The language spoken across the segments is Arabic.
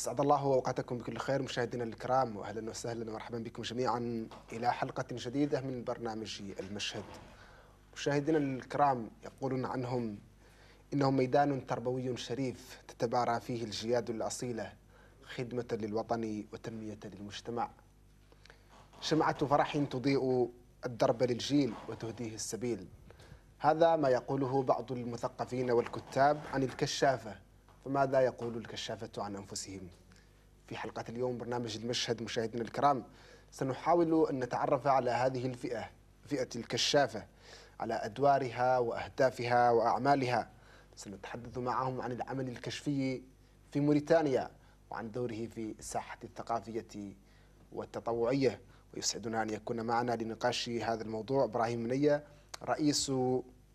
اسعد الله اوقاتكم بكل خير مشاهدينا الكرام واهلا وسهلا ومرحبا بكم جميعا الى حلقه جديده من برنامج المشهد. مشاهدينا الكرام يقولون عنهم انه ميدان تربوي شريف تتبارى فيه الجياد الاصيله خدمه للوطن وتنميه للمجتمع. شمعه فرح تضيء الدرب للجيل وتهديه السبيل. هذا ما يقوله بعض المثقفين والكتاب عن الكشافه فماذا يقول الكشافة عن أنفسهم؟ في حلقة اليوم برنامج المشهد مشاهدينا الكرام سنحاول أن نتعرف على هذه الفئة فئة الكشافة على أدوارها وأهدافها وأعمالها سنتحدث معهم عن العمل الكشفي في موريتانيا وعن دوره في الساحة الثقافية والتطوعية ويسعدنا أن يكون معنا لنقاش هذا الموضوع إبراهيم منية رئيس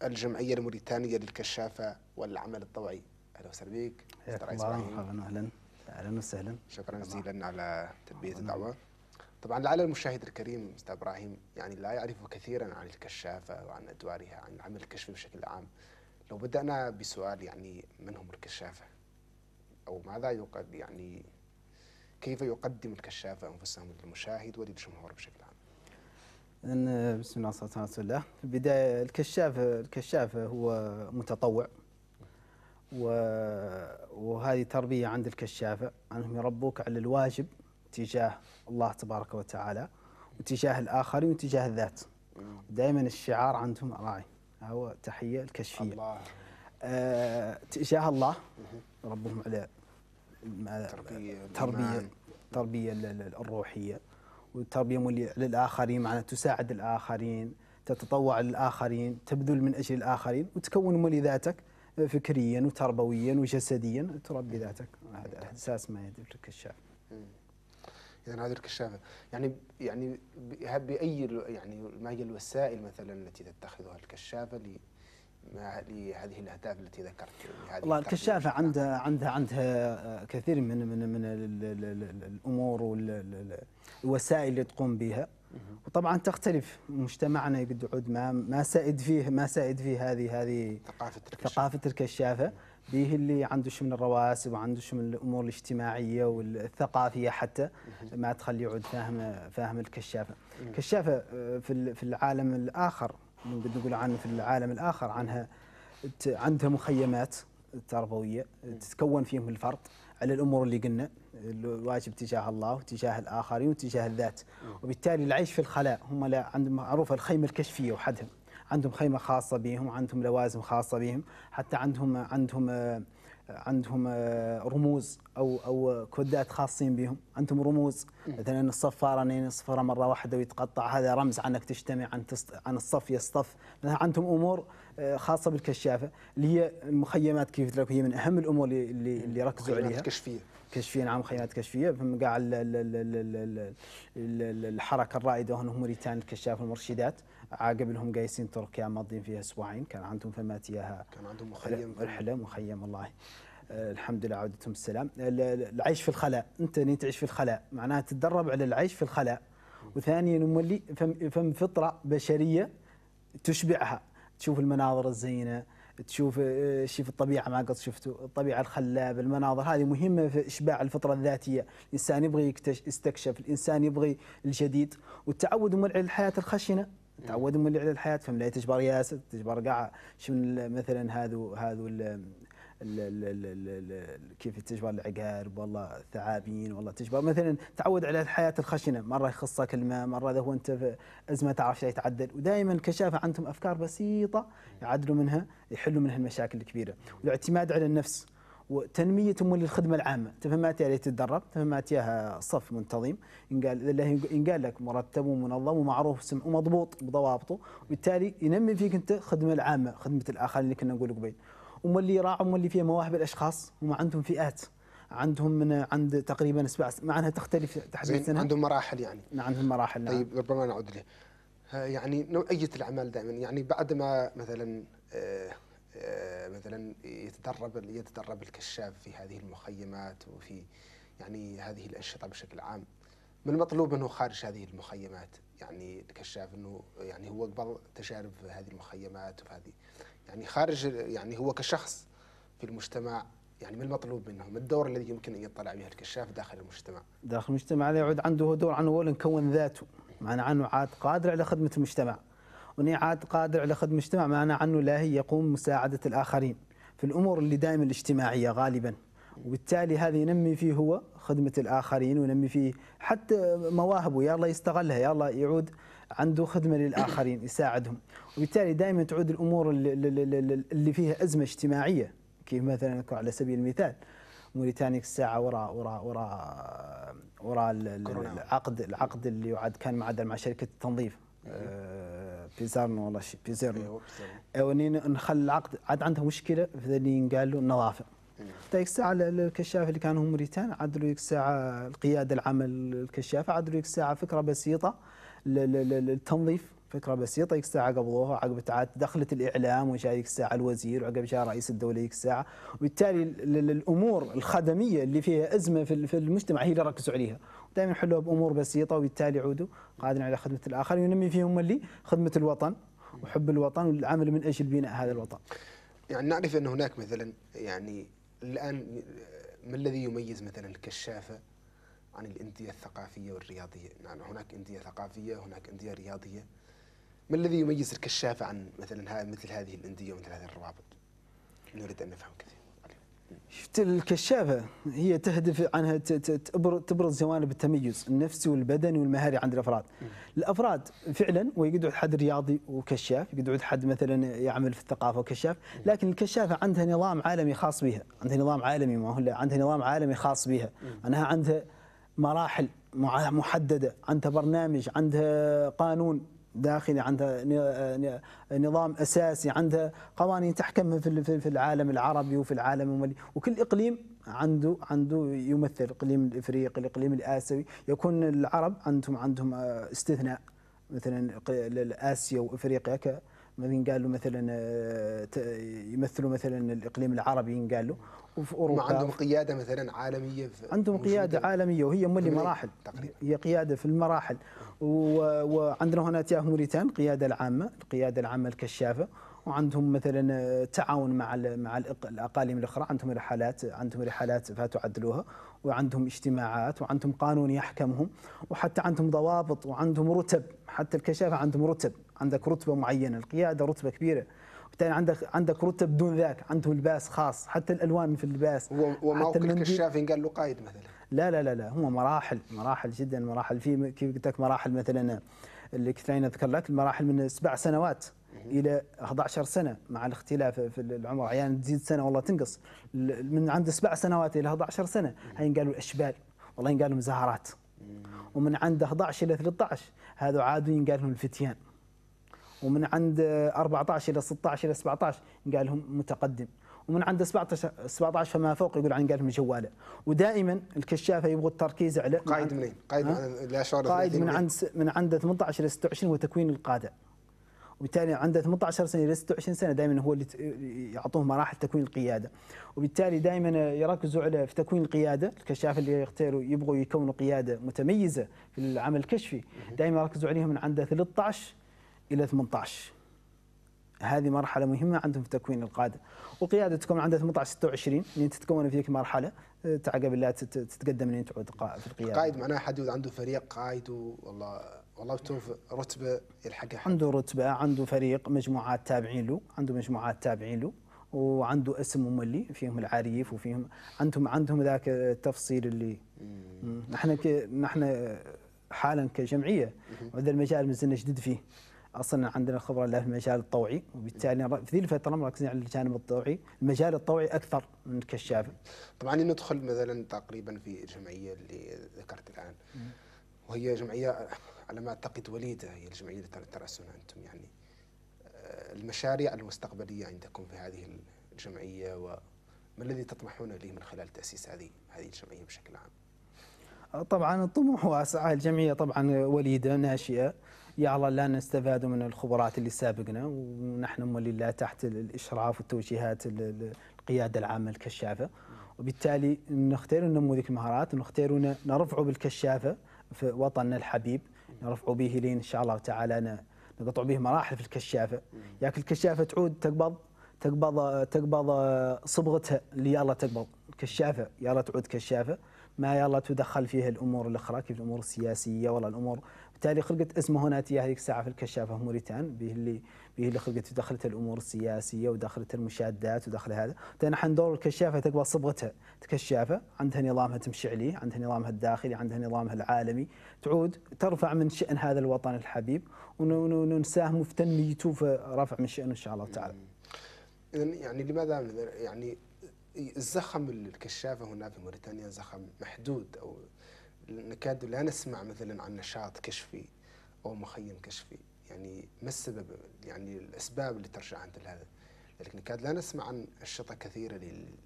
الجمعية الموريتانية للكشافة والعمل الطوعي أهلا وسهلا بك أهلا وسهلا اهلا وسهلا شكرا جزيلا على تلبيه الدعوه طبعا لعل المشاهد الكريم استاذ ابراهيم يعني لا يعرف كثيرا عن الكشافه وعن ادوارها عن العمل الكشفي بشكل عام لو بدانا بسؤال يعني من هم الكشافه او ماذا يقد يعني كيف يقدم الكشافه انفسهم للمشاهد وللجمهور بشكل عام بسم الله والصلاه والسلام في البدايه الكشافه الكشافه هو متطوع وهذه تربية عند الكشافة أنهم يربوك على الواجب تجاه الله تبارك وتعالى وتجاه الآخرين وتجاه الذات دائما الشعار عندهم راعي هو تحية الكشفية الله. آه تجاه الله ربهم على التربية تربية التربية الروحية والتربية للآخرين معنا تساعد الآخرين تتطوع للآخرين تبذل من أجل الآخرين وتكون مولي ذاتك فكريا وتربويا وجسديا تربي ذاتك هذا اساس ما يدرك الشاب اذا يعني هذه الكشافه يعني يعني باي يعني ما هي الوسائل مثلا التي تتخذها الكشافه لهذه الاهداف التي ذكرت والله الكشافه عندها عندها عندها كثير من من من الامور والوسائل اللي تقوم بها وطبعا تختلف مجتمعنا يقد عود ما ما سائد فيه ما سائد فيه هذه هذه ثقافه الكشافه ثقافه به اللي عنده من الرواسب وعنده من الامور الاجتماعيه والثقافيه حتى ما تخلي يعود فاهم فاهم الكشافه الكشافه آه، في في العالم الاخر نقدر نقول عنه في العالم الاخر عنها عندها مخيمات تربويه تتكون فيهم الفرد على الامور اللي قلنا الواجب تجاه الله وتجاه الآخرين وتجاه الذات آه. وبالتالي العيش في الخلاء هم لا عندهم معروفة الخيمة الكشفية وحدهم عندهم خيمة خاصة بهم عندهم لوازم خاصة بهم حتى عندهم عندهم آه، عندهم آه، رموز او او كودات خاصين بهم عندهم رموز مثلا الصفاره انين يصفره مره واحده ويتقطع هذا رمز عنك تجتمع عن عن الصف يصطف مثلا عندهم امور آه، خاصه بالكشافه اللي هي المخيمات كيف قلت لك هي من اهم الامور اللي اللي ركزوا عليها كشفيه كشفيه نعم مخيمات كشفيه فهم قاع الحركه الرائده هم ريتان الكشاف والمرشدات عاقبلهم قايسين تركيا ماضين فيها اسبوعين كان عندهم فما تياها كان عندهم مخيم رحله مخيم والله آه، الحمد لله عودتهم السلام آه، العيش في الخلاء انت اللي تعيش في الخلاء معناها تتدرب على العيش في الخلاء وثانيا مولي فم فطره بشريه تشبعها تشوف المناظر الزينه تشوف آه، شيء في الطبيعه ما قد شفته الطبيعه الخلابه المناظر هذه مهمه في اشباع الفطره الذاتيه الانسان يبغى يستكشف الانسان يبغى الجديد والتعود على الحياه الخشنه تعودوا من على الحياه فهم لا تجبر ياسر تجبر قاع شنو مثلا هذو هذو كيف تجبر العقارب والله الثعابين والله تجبر مثلا تعود على الحياه الخشنه مره يخصك الماء مره اذا هو انت في ازمه تعرف يتعدل ودائما الكشافه عندهم افكار بسيطه يعدلوا منها يحلوا منها المشاكل الكبيره والاعتماد على النفس وتنميتهم الخدمة العامه تفهمات اللي تتدرب تفهمات ياها صف منتظم ان قال ان قال لك مرتب ومنظم ومعروف سمع ومضبوط بضوابطه وبالتالي ينمي فيك انت خدمة العامه خدمه الاخرين اللي كنا نقول قبيل وما اللي راعوا وما اللي فيها مواهب الاشخاص هم عندهم فئات عندهم من عند تقريبا سبع معناها تختلف تحديدا عندهم مراحل يعني نعم، عندهم مراحل نعم. طيب ربما نعود له يعني نوعيه الاعمال دائما يعني بعد ما مثلا آه، آه، مثلا يتدرب يتدرب الكشاف في هذه المخيمات وفي يعني هذه الانشطه بشكل عام من المطلوب انه خارج هذه المخيمات يعني الكشاف انه يعني هو قبل تجارب في هذه المخيمات وفي هذه يعني خارج يعني هو كشخص في المجتمع يعني ما المطلوب منهم الدور الذي يمكن ان يطلع به الكشاف داخل المجتمع داخل المجتمع لا يعود عنده دور عن هو نكون ذاته معنى عنه عاد قادر على خدمه المجتمع عاد قادر على خدمة مجتمع ما أنا عنه لاهي يقوم مساعدة الآخرين في الأمور اللي دائما الاجتماعية غالبا وبالتالي هذا ينمي فيه هو خدمة الآخرين وينمي فيه حتى مواهبه يا الله يستغلها يا الله يعود عنده خدمة للآخرين يساعدهم وبالتالي دائما تعود الأمور اللي فيها أزمة اجتماعية كيف مثلا على سبيل المثال موريتانيا الساعة وراء وراء وراء وراء العقد العقد اللي يعد كان معدل مع شركة التنظيف آه، بيزارنو والله شي بيزارنو ايوا بيزارنو نخلي العقد عاد عندها مشكله في اللي قال له النظافه ذيك الساعه الكشاف اللي كانوا موريتان عدلوا ذيك الساعه القياده العمل الكشافه عدلوا ذيك الساعه فكره بسيطه للتنظيف فكره بسيطه ذيك الساعه قبضوها عقب تعاد دخلت الاعلام وجاء ذيك الساعه الوزير وعقب جاء رئيس الدوله ذيك الساعه وبالتالي الامور الخدميه اللي فيها ازمه في المجتمع هي اللي ركزوا عليها دائما يحلوها بامور بسيطه وبالتالي يعودوا قادرين على خدمه الاخر وينمي فيهم اللي خدمه الوطن وحب الوطن والعمل من اجل بناء هذا الوطن. يعني نعرف ان هناك مثلا يعني الان ما الذي يميز مثلا الكشافه عن الانديه الثقافيه والرياضيه؟ يعني هناك انديه ثقافيه، هناك انديه رياضيه. ما الذي يميز الكشافه عن مثلا مثل هذه الانديه ومثل هذه الروابط؟ نريد ان نفهم كثير. شفت الكشافة هي تهدف عنها تبرز جوانب التميز النفسي والبدني والمهاري عند الأفراد الأفراد فعلا ويقدروا حد رياضي وكشاف يقدروا حد مثلا يعمل في الثقافة وكشاف لكن الكشافة عندها نظام عالمي خاص بها عندها نظام عالمي ما هو لا عندها نظام عالمي خاص بها أنها عندها مراحل محددة عندها برنامج عندها قانون داخلي عندها نظام اساسي عندها قوانين تحكم في العالم العربي وفي العالم وكل اقليم عنده عنده يمثل الاقليم الافريقي الاقليم الاسيوي يكون العرب عندهم عندهم آه، استثناء مثلا اسيا وافريقيا ك مثلا قالوا مثلا آه، يمثلوا مثلا الاقليم العربي قالوا وفي اوروبا ما عندهم قياده مثلا عالميه في عندهم قياده عالميه وهي هم مراحل تقريبا هي قياده في المراحل وعندنا هنا تياه موريتان القياده العامه القياده العامه الكشافه وعندهم مثلا آه، تعاون مع مع الاقاليم الاخرى عندهم رحلات عندهم رحلات فتعدلوها وعندهم اجتماعات وعندهم قانون يحكمهم وحتى عندهم ضوابط وعندهم رتب حتى الكشافه عندهم رتب عندك رتبه معينه القياده رتبه كبيره بالتالي عندك عندك رتب دون ذاك عنده لباس خاص حتى الالوان في اللباس وموقف الكشاف قال له قائد مثلا لا لا لا لا هو مراحل مراحل جدا مراحل في كيف قلت لك مراحل مثلا اللي كنت اذكر لك المراحل من سبع سنوات الى 11 سنه مع الاختلاف في العمر احيانا يعني تزيد سنه والله تنقص من عند سبع سنوات الى 11 سنه هين قالوا الاشبال والله لهم مزهرات ومن عند 11 الى 13 هذا عادوا ينقال لهم الفتيان ومن عند 14 الى 16 الى 17 قال لهم متقدم ومن عند 17 17 فما فوق يقول عن قال لهم جواله ودائما الكشافه يبغوا التركيز على قائد منين؟ قائد لا شعور قائد من عند من عند 18 الى 26 هو تكوين القاده وبالتالي عنده 18 سنه الى 26 سنه دائما هو اللي يعطوه مراحل تكوين القياده وبالتالي دائما يركزوا على في تكوين القياده الكشاف اللي يختاروا يبغوا يكونوا قياده متميزه في العمل الكشفي دائما يركزوا عليهم من عنده 13 إلى 18 هذه مرحلة مهمة عندهم في تكوين القادة وقيادتكم عندها 18 26 لين تتكون فيك مرحلة أه، تعقب لا تتقدم لين تعود في القيادة قائد معناه حد عنده فريق قائد والله والله توف رتبة يلحقها عنده رتبة عنده فريق مجموعات تابعين له عنده مجموعات تابعين له وعنده اسم مملي فيهم العريف وفيهم عندهم عندهم ذاك التفصيل اللي نحن نحن حالا كجمعيه وهذا المجال مازلنا جدد فيه اصلا عندنا خبره لها في المجال الطوعي وبالتالي في ذي الفتره مركزين على الجانب الطوعي، المجال الطوعي اكثر من الكشافه. طبعا ندخل مثلا تقريبا في الجمعيه اللي ذكرت الان وهي جمعيه على ما اعتقد وليده هي الجمعيه اللي تراسونها انتم يعني آه، المشاريع المستقبليه عندكم في هذه الجمعيه وما الذي تطمحون اليه من خلال تاسيس هذه هذه الجمعيه بشكل عام؟ طبعا الطموح واسع الجمعيه طبعا وليده ناشئه يا الله لا نستفاد من الخبرات اللي سابقنا ونحن الله تحت الاشراف والتوجيهات القياده العامه الكشافه وبالتالي نختار ننمو ذيك المهارات ونختار نرفعه بالكشافه في وطننا الحبيب نرفعه به لين ان شاء الله تعالى نقطع به مراحل في الكشافه ياك الكشافه تعود تقبض تقبض تقبض صبغتها اللي يلا تقبض كشافه يلا تعود كشافه ما يلا تدخل فيه الامور الاخرى كيف الامور السياسيه ولا الامور بالتالي خلقت اسمه هنا هذيك الساعه في الكشافه موريتان به اللي به اللي خلقت دخلت الامور السياسيه ودخلت المشادات ودخل هذا نحن دور الكشافه تقوى صبغتها الكشافه عندها نظامها تمشي عليه عندها نظامها الداخلي عندها نظامها العالمي تعود ترفع من شان هذا الوطن الحبيب ونساهم في تنميته في رفع من شانه ان شاء الله تعالى اذا يعني لماذا يعني الزخم الكشافة هنا في موريتانيا زخم محدود أو نكاد لا نسمع مثلا عن نشاط كشفي أو مخيم كشفي يعني ما السبب يعني الأسباب اللي ترجع عند هذا لكن نكاد لا نسمع عن أنشطة كثيرة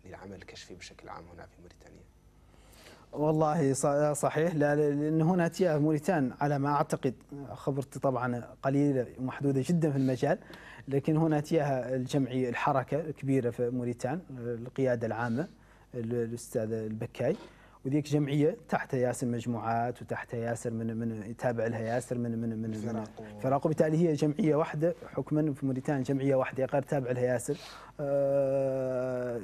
للعمل الكشفي بشكل عام هنا في موريتانيا والله صحيح لا لأن هنا تيا موريتان على ما أعتقد خبرتي طبعا قليلة ومحدودة جدا في المجال لكن هنا تياها الجمعية الحركة كبيرة في موريتان القيادة العامة الأستاذ البكاي وذيك جمعية تحت ياسر مجموعات وتحت ياسر من من يتابع لها ياسر من من من فراق وبالتالي هي جمعية واحدة حكما في موريتانيا جمعية واحدة غير تابع لها ياسر آه،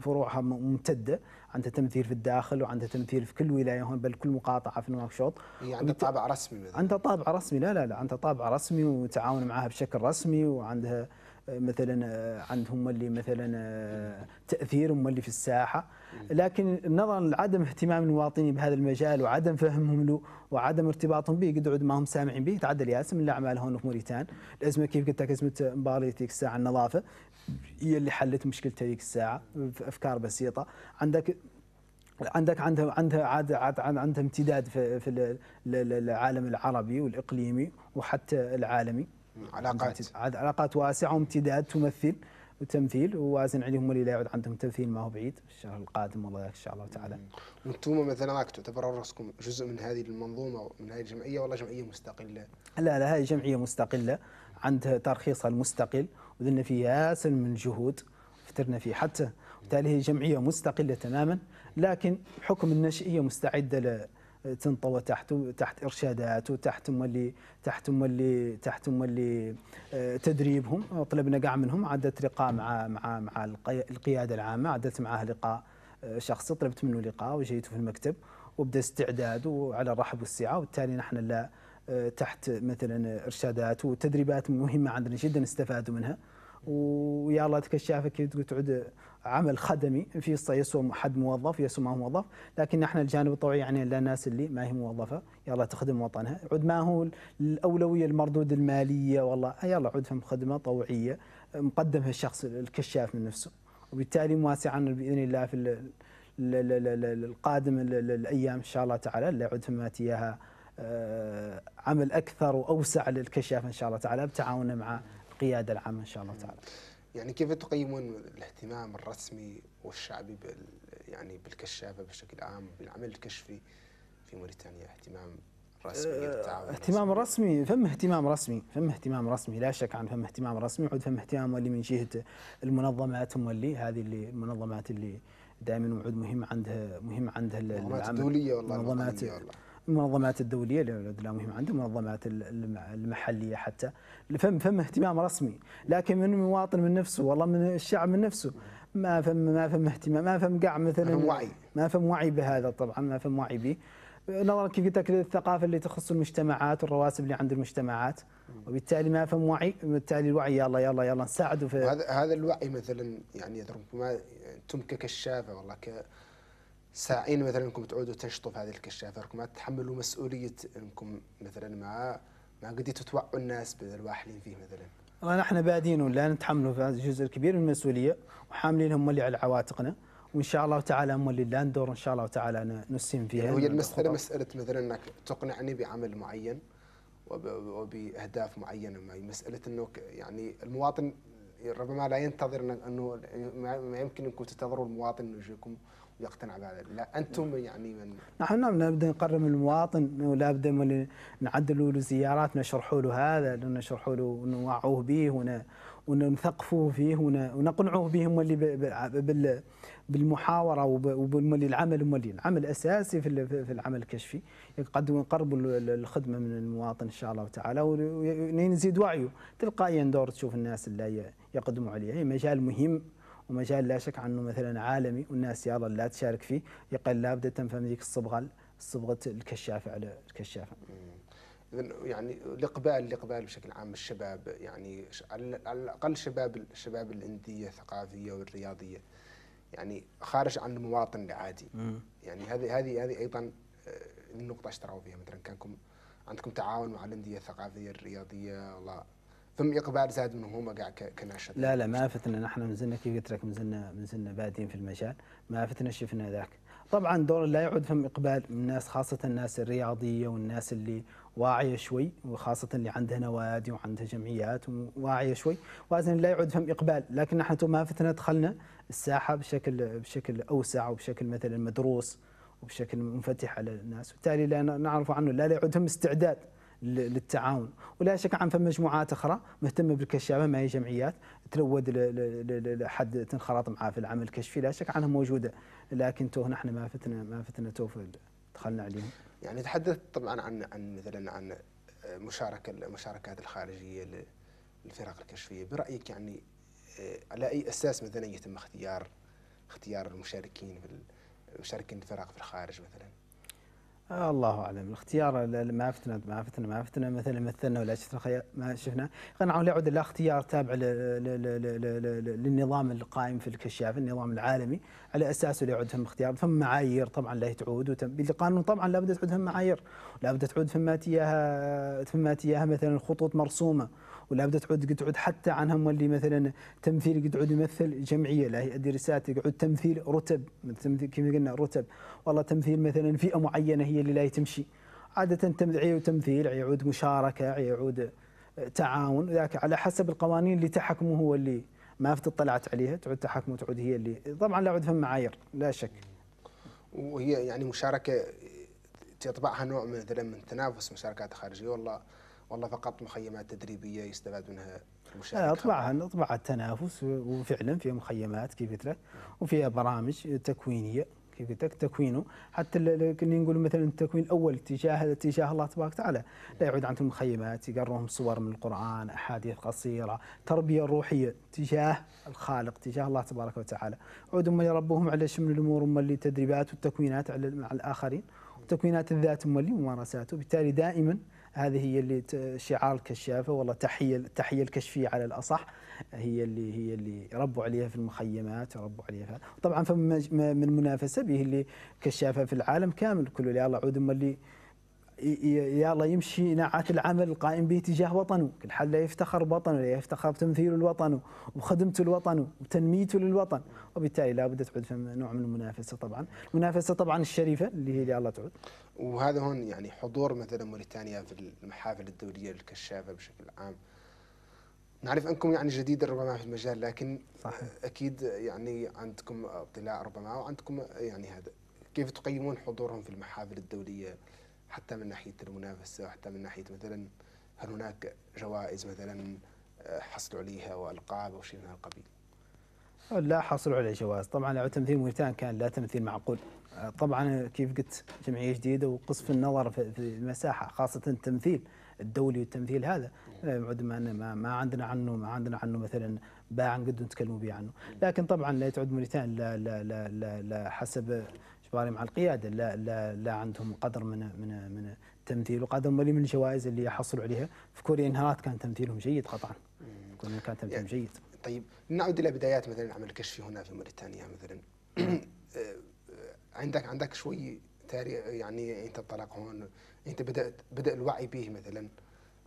فروعها ممتدة عنده تمثيل في الداخل وعنده تمثيل في كل ولايه هون بل كل مقاطعه في نواكشوط يعني عنده طابع رسمي مثلا عنده طابع رسمي لا لا لا عنده طابع رسمي وتعاون معها بشكل رسمي وعندها آه، مثلا آه، عندهم اللي مثلا آه، تاثير هم اللي في الساحه لكن نظرا لعدم اهتمام المواطنين بهذا المجال وعدم فهمهم له وعدم ارتباطهم به قد ما هم سامعين به تعدل ياسم من الاعمال هون في موريتان الازمه كيف قلت لك ازمه مباراه الساعه النظافه هي اللي حلت مشكلتها هذيك الساعه في افكار بسيطه عندك عندك عندها عندها عاد عندها امتداد في, في العالم العربي والاقليمي وحتى العالمي علاقات علاقات واسعه وامتداد تمثل وتمثيل ووازن عليهم اللي لا يعود عندهم تمثيل ما هو بعيد الشهر القادم والله ان شاء الله تعالى. وانتم مثلا راك تعتبروا راسكم جزء من هذه المنظومه من هذه الجمعيه ولا جمعيه مستقله؟ لا لا هذه جمعيه مستقله عندها ترخيصها المستقل وذلنا في ياسر من جهود فترنا فيه حتى وبالتالي هي جمعيه مستقله تماما لكن حكم النشئيه مستعده تنطوى تحت تحت ارشادات وتحت مولي تحت مولي تحت مولي آه، تدريبهم طلبنا كاع منهم عدت لقاء مع مع مع القياده العامه عدت معاه لقاء آه، شخصي طلبت منه لقاء وجيته في المكتب وبدا استعداد وعلى الرحب والسعه وبالتالي نحن لا تحت مثلا ارشادات وتدريبات مهمه عندنا جدا استفادوا منها ويا الله تكشافك تقول تعود عمل خدمي في يسوى حد موظف يسوى ما هو موظف لكن احنا الجانب الطوعي يعني للناس اللي ما هي موظفه الله تخدم وطنها عود ما هو الاولويه المردود الماليه والله يلا عود فهم خدمه طوعيه مقدمها الشخص الكشاف من نفسه وبالتالي مواسعا باذن الله في القادم الايام ان شاء الله تعالى اللي عود ما تياها آه، عمل اكثر واوسع للكشاف ان شاء الله تعالى بتعاوننا مع القياده العامه ان شاء الله تعالى. يعني كيف تقيمون الاهتمام الرسمي والشعبي بال يعني بالكشافه بشكل عام بالعمل الكشفي في موريتانيا اهتمام رسمي آه، اهتمام رسمي. فم اهتمام رسمي فم اهتمام رسمي لا شك عن فم اهتمام رسمي وعد فم اهتمام مولي من جهه المنظمات مولي هذه اللي المنظمات اللي دائما وعود مهم عندها مهم عندها العمل الدوليه والله منظمات المنظمات الدوليه اللي مهم عندهم المنظمات المحليه حتى فم فم اهتمام رسمي لكن من المواطن من نفسه والله من الشعب من نفسه ما فم ما فم اهتمام ما فم قاع مثلا ما فم وعي ما فم وعي بهذا طبعا ما فم وعي به نظرا كيف قلت لك للثقافه اللي تخص المجتمعات والرواسب اللي عند المجتمعات وبالتالي ما فهم وعي وبالتالي الوعي يلا يلا يلا نساعده في هذا هذا الوعي مثلا يعني ربما انتم ككشافه والله ساعين مثلا انكم تعودوا تنشطوا في هذه الكشافه ما تتحملوا مسؤوليه انكم مثلا ما ما قديتوا إيه توعوا الناس بدل فيه مثلا والله نحن بادين ولا نتحملوا في هذا الجزء الكبير من المسؤوليه وحاملين هم اللي على عواتقنا وان شاء الله تعالى هم اللي لا ندور ان شاء الله تعالى نسهم فيها يعني هي المساله مساله مثلا انك تقنعني بعمل معين وباهداف معينه معي مساله انه يعني المواطن ربما لا ينتظر انه ما يمكن انكم تنتظروا المواطن انه يجيكم يقتنع بهذا لا انتم يعني من نحن نعم، نبدا نقرب المواطن ولا بد نعدلوا له زيارات نشرحوا له هذا نشرحوا له ونوعوه به ون ونثقفوا فيه ونقنعوه به اللي بالمحاوره وبالملي العمل مولي العمل اساسي في العمل الكشفي قد نقرب الخدمه من المواطن ان شاء الله تعالى ونزيد وعيه تلقائيا دور تشوف الناس اللي يقدموا عليها مجال مهم ومجال لا شك عنه مثلا عالمي والناس يلا لا تشارك فيه يقل لابد تنفهم ذيك الصبغه صبغه الكشافه على الكشافه. اذا يعني الاقبال الاقبال بشكل عام الشباب يعني على الاقل شباب الشباب الانديه الثقافيه والرياضيه يعني خارج عن المواطن العادي مم. يعني هذه هذه هذه ايضا آه، النقطه اشتروا فيها مثلا كانكم عندكم تعاون مع الانديه الثقافيه الرياضيه والله ثم اقبال زاد من هما كاع كناشط لا لا ما فتنا نحن زلنا كيف قلت لك مازلنا زلنا بادين في المجال ما فتنا شفنا ذاك طبعا دور لا يعود فم اقبال من الناس خاصه الناس الرياضيه والناس اللي واعيه شوي وخاصه اللي عندها نوادي وعندها جمعيات واعيه شوي وازن لا يعود فم اقبال لكن نحن ما فتنا دخلنا الساحه بشكل بشكل اوسع وبشكل مثلا مدروس وبشكل منفتح على الناس وبالتالي لا نعرف عنه لا يعود فم استعداد للتعاون ولا شك عن فم مجموعات اخرى مهتمه بالكشافه ما هي جمعيات تلود لحد تنخرط معاه في العمل الكشفي لا شك عنها موجوده لكن تو نحن ما فتنا ما فتنا تو دخلنا عليهم يعني تحدثت طبعا عن عن مثلا عن آه، مشاركه المشاركات الخارجيه للفرق الكشفيه برايك يعني آه، على اي اساس مثلا يتم اختيار اختيار المشاركين في المشاركين الفرق في الخارج مثلا؟ الله اعلم الاختيار ما فتنا ما فتنا ما فتنا مثلا مثلنا ولا شفنا ما شفنا خلينا نعود يعود الا اختيار تابع للنظام القائم في الكشاف النظام العالمي على اساسه لا يعود فم اختيار فم معايير طبعا لا تعود بالقانون طبعا لابد تعود فم معايير لابد تعود ثم تياها ثم تياها مثلا خطوط مرسومه ولا بدها تعود قد حتى عنهم واللي مثلا تمثيل قد يمثل جمعيه لا هيئه دراسات يقعد تمثيل رتب مثل كما قلنا رتب والله تمثيل مثلا فئه معينه هي اللي لا تمشي عاده تمثيل وتمثيل يعود مشاركه يعود تعاون ذاك على حسب القوانين اللي تحكمه هو اللي ما اطلعت عليها تعود تحكمه وتعود هي اللي طبعا لا عود فهم معايير لا شك وهي يعني مشاركه يطبعها نوع مثلا من تنافس مشاركات خارجيه والله والله فقط مخيمات تدريبيه يستفاد منها المشاهد اطبعها نطبع التنافس وفعلا في مخيمات كيف قلت لك وفيها برامج تكوينيه كيف قلت لك تكوينه حتى اللي نقول مثلا التكوين الاول اتجاه اتجاه الله تبارك وتعالى لا يعود عن المخيمات يقرهم صور من القران احاديث قصيره تربيه روحيه تجاه الخالق تجاه الله تبارك وتعالى عود هم اللي ربهم على شمل الامور هم اللي تدريبات والتكوينات على مع الاخرين وتكوينات الذات هم اللي ممارساته وبالتالي دائما هذه هي اللي شعار الكشافه والله تحيه تحيه الكشفيه على الاصح هي اللي هي اللي ربوا عليها في المخيمات ربوا عليها طبعا فمن منافسه به اللي كشافه في العالم كامل كله اللي الله عود اللي يلا يمشي ناعة العمل القائم به تجاه وطنه كل حد يفتخر بوطنه يفتخر بتمثيله لوطنه وخدمته لوطنه وتنميته للوطن وبالتالي لابد تعود في نوع من المنافسة طبعا المنافسة طبعا الشريفة اللي هي يلا تعود وهذا هون يعني حضور مثلا موريتانيا في المحافل الدولية للكشافة بشكل عام نعرف انكم يعني جديد ربما في المجال لكن صحيح. اكيد يعني عندكم اطلاع ربما وعندكم يعني هذا كيف تقيمون حضورهم في المحافل الدوليه حتى من ناحيه المنافسه حتى من ناحيه مثلا هل هناك جوائز مثلا آه، حصلوا عليها والقاب او شيء من هذا القبيل؟ آه، لا حصلوا على جوائز، طبعا لو تمثيل موريتان كان لا تمثيل معقول آه، طبعا كيف قلت جمعيه جديده وقصف النظر في المساحه خاصه التمثيل الدولي والتمثيل هذا بعد ما ما عندنا عنه ما عندنا عنه مثلا باع قد نتكلموا به عنه لكن طبعا لا تعد موريتان لا لا لا, لا حسب باعتباري مع القياده لا لا لا عندهم قدر من من من التمثيل وقدر من الجوائز اللي يحصلوا عليها في كوريا انهارت كان تمثيلهم جيد قطعا كوريا كان تمثيلهم جيد طيب نعود الى بدايات مثلا عمل الكشف هنا في موريتانيا مثلا آه، عندك عندك شوي تاريخ يعني انت انطلق هون انت بدات بدا الوعي به مثلا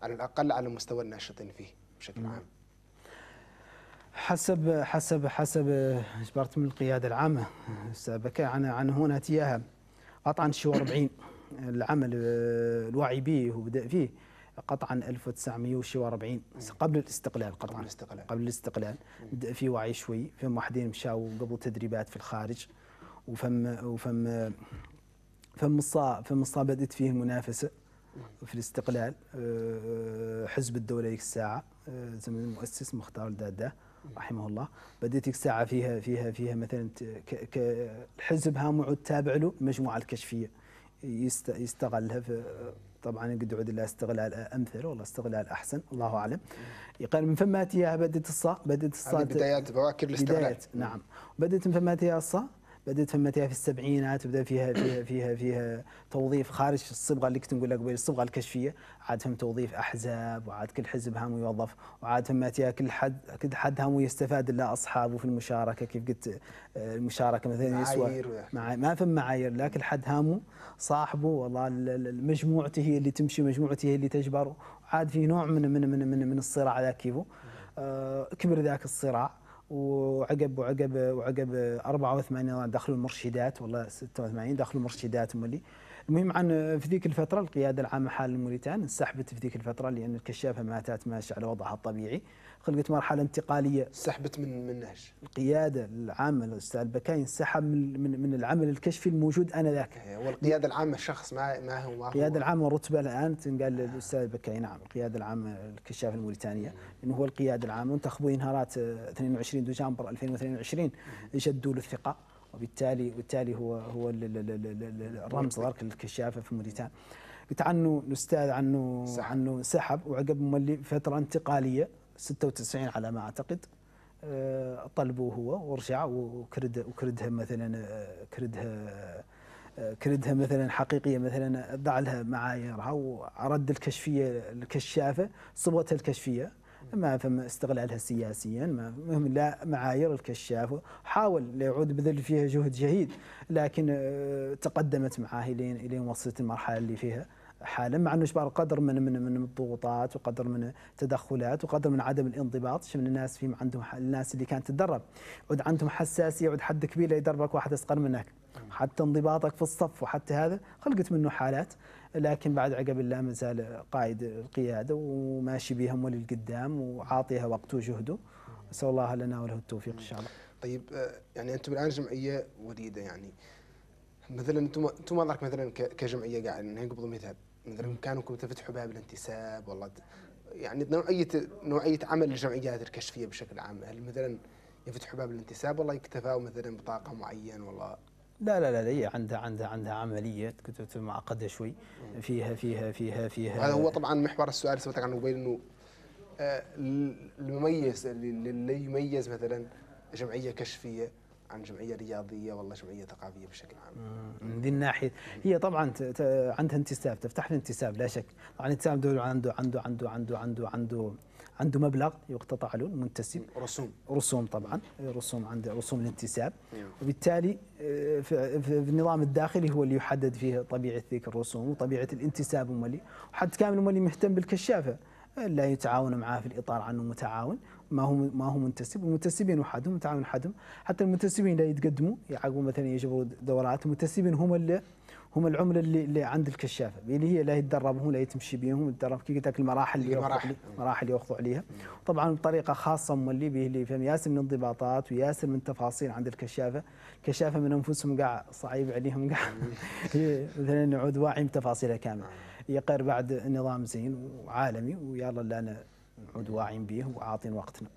على الاقل على مستوى الناشطين فيه بشكل عام حسب حسب حسب جبرت من القياده العامه السابقه عن عن هنا تياها قطعا شو 40 العمل آه، الوعي به وبدا فيه قطعا 1940 قبل الاستقلال قطعا قبل الاستقلال قبل الاستقلال بدا في وعي شوي فهم واحدين مشاو قبل تدريبات في الخارج وفم وفم فم الصا فم الصا بدات فيه منافسه في الاستقلال آه، حزب الدوله ذيك الساعه آه، زمن المؤسس مختار الداده رحمه الله بديت ساعه فيها فيها فيها مثلا الحزب هامو معود تابع له المجموعه الكشفيه يستغلها في طبعا قد عود الله استغلال امثل والله استغلال احسن الله اعلم قال من فما تيها بدت الصا بدت الصا بدايات بواكر الاستغلال نعم بدت من فما تيها الصا بدات فمتها في السبعينات بدا فيها فيها فيها فيها توظيف خارج الصبغه اللي كنت نقول لك قبل الصبغه الكشفيه عاد فهم توظيف احزاب وعاد كل حزب هم يوظف وعاد فمتها كل حد كل حد هم يستفاد الا اصحابه في المشاركه كيف قلت آه، المشاركه مثلا يسوى مع ما فهم معايير لا كل حد هامه صاحبه والله مجموعته هي اللي تمشي مجموعته هي اللي تجبره عاد في نوع من من من من, من الصراع ذاك كيفو آه، كبر ذاك الصراع وعقب وعقب وعقب 84 دخلوا المرشدات والله 86 دخلوا المرشدات مولي المهم عن في ذيك الفتره القياده العامه حال الموريتان انسحبت في ذيك الفتره لان الكشافه ماتت ماشي على وضعها الطبيعي خلقت مرحله انتقاليه سحبت من من القياده العامه الاستاذ البكاين سحب من, من من العمل الكشفي الموجود انذاك والقياده العامه شخص ما ما هو القياده العامه رتبه الان تنقال للاستاذ البكاين نعم القياده العامه الكشافه الموريتانيه انه هو القياده العامه وانتخبوا انهارات 22 دجنبر 2022 جدوا له الثقه وبالتالي وبالتالي هو هو الرمز ذاك الكشافه في موريتانيا قلت عنه الاستاذ عنه سحب. عنه سحب وعقب مولي فتره انتقاليه 96 على ما اعتقد آه، طلبوا هو ورجع وكرد وكردها مثلا آه، كردها آه، كردها مثلا حقيقيه مثلا ضع لها معاييرها ورد الكشفيه الكشافه صبغتها الكشفيه ما فما استغلالها سياسيا ما مهم لا معايير الكشاف حاول ليعود بذل فيها جهد جهيد لكن تقدمت معاه لين لين وصلت المرحله اللي فيها حالا مع انه يشبع قدر من من من الضغوطات وقدر من التدخلات وقدر من عدم الانضباط شفنا الناس في عندهم الناس اللي كانت تدرب عد عندهم حساسيه عد حد كبير يدربك واحد اصغر منك حتى انضباطك في الصف وحتى هذا خلقت منه حالات لكن بعد عقب الله ما زال قائد القياده وماشي بهم وللقدام وعاطيها وقته وجهده نسال الله لنا وله التوفيق ان شاء الله. طيب آه، يعني انتم الان جمعيه وليده يعني مثلا انتم انتم ما مثلا كجمعيه قاعد قبل مثال من غير امكانكم تفتحوا باب الانتساب والله يعني نوعيه نوعيه عمل الجمعيات الكشفيه بشكل عام هل مثلا يفتحوا باب الانتساب والله يكتفوا مثلا بطاقه معين والله لا لا لا هي عندها عندها عندها عمليات كنت معقده شوي فيها فيها فيها فيها هذا هو طبعا محور السؤال آه، اللي سالتك عنه بين انه المميز اللي يميز مثلا جمعيه كشفيه عن جمعيه رياضيه والله جمعيه ثقافيه بشكل عام. من ذي الناحيه هي طبعا عندها انتساب تفتح الانتساب لا شك، طبعا الانتساب دول عنده عنده عنده عنده عنده عنده عنده مبلغ يقتطع له المنتسب رسوم رسوم طبعا رسوم عند رسوم الانتساب نعم. وبالتالي آه، في النظام الداخلي هو اللي يحدد فيه طبيعه ذيك الرسوم وطبيعه الانتساب وملي وحد كامل ملي مهتم بالكشافه لا يتعاون معاه في الاطار عنه متعاون ما هو ما هو منتسب المنتسبين وحدهم تعاون حدهم حتى المنتسبين لا يتقدموا يعقبوا مثلا يجبروا دورات المنتسبين هم اللي هم العمله اللي, اللي عند الكشافه اللي هي لا يتدربهم هم لا يتمشي بهم يتدرب كي قلت لك المراحل اللي مراحل مراحل ياخذوا عليها طبعا بطريقه خاصه هم اللي به اللي فهم ياسر من انضباطات وياسر من تفاصيل عند الكشافه كشافه من انفسهم قاع صعيب عليهم قاع إيه، مثلا نعود واعي بتفاصيلها كامله يقر بعد نظام زين وعالمي ويلا اللي انا نعود واعين به وعاطين وقتنا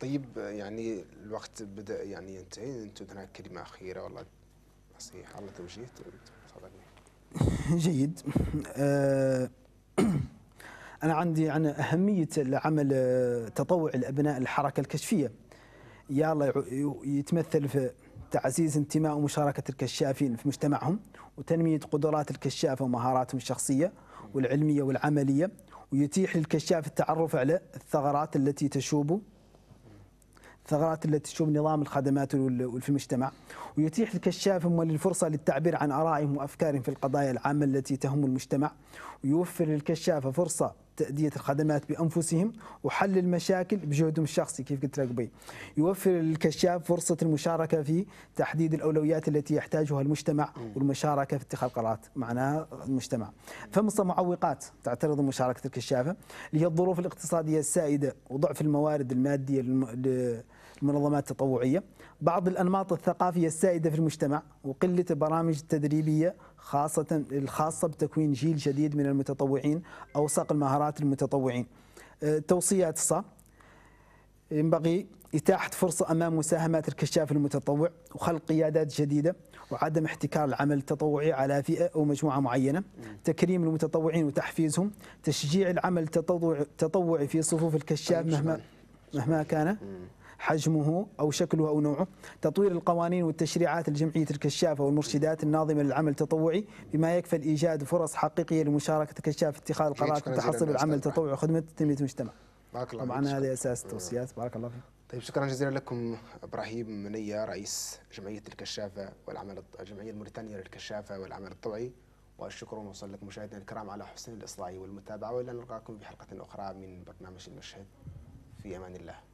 طيب يعني الوقت بدا يعني ينتهي انتم هناك كلمه اخيره والله نصيحه ولا توجيه تفضل جيد آه، انا عندي عن اهميه العمل تطوع الابناء الحركه الكشفيه يا الله يتمثل في تعزيز انتماء ومشاركة الكشافين في مجتمعهم وتنمية قدرات الكشافة ومهاراتهم الشخصية والعلمية والعملية ويتيح للكشاف التعرف على الثغرات التي تشوب الثغرات التي تشوب نظام الخدمات في المجتمع ويتيح لكشافهم الفرصة للتعبير عن آرائهم وأفكارهم في القضايا العامة التي تهم المجتمع ويوفر للكشافة فرصة تأدية الخدمات بأنفسهم وحل المشاكل بجهدهم الشخصي كيف قلت لك بي يوفر الكشاف فرصة المشاركة في تحديد الأولويات التي يحتاجها المجتمع والمشاركة في اتخاذ قرارات معناها المجتمع فمص معوقات تعترض مشاركة الكشافة اللي هي الظروف الاقتصادية السائدة وضعف الموارد المادية للمنظمات التطوعية بعض الأنماط الثقافية السائدة في المجتمع وقلة البرامج التدريبية خاصة الخاصة بتكوين جيل جديد من المتطوعين أو صقل مهارات المتطوعين أه، توصيات صا ينبغي إتاحة فرصة أمام مساهمات الكشاف المتطوع وخلق قيادات جديدة وعدم احتكار العمل التطوعي على فئة أو مجموعة معينة تكريم المتطوعين وتحفيزهم تشجيع العمل التطوعي في صفوف الكشاف مهما مهما كان حجمه أو شكله أو نوعه تطوير القوانين والتشريعات الجمعية الكشافة والمرشدات الناظمة للعمل التطوعي بما يكفل إيجاد فرص حقيقية لمشاركة الكشاف في اتخاذ القرارات والتحصل بالعمل التطوعي وخدمة تنمية المجتمع بارك الله طبعا هذه أساس التوصيات بارك الله فيك طيب شكرا جزيلا لكم ابراهيم منية رئيس جمعيه الكشافه والعمل الجمعيه الموريتانيه للكشافه والعمل الطوعي والشكر نوصل لكم مشاهدينا الكرام على حسن الاصغاء والمتابعه والى نلقاكم بحلقه اخرى من برنامج المشهد في امان الله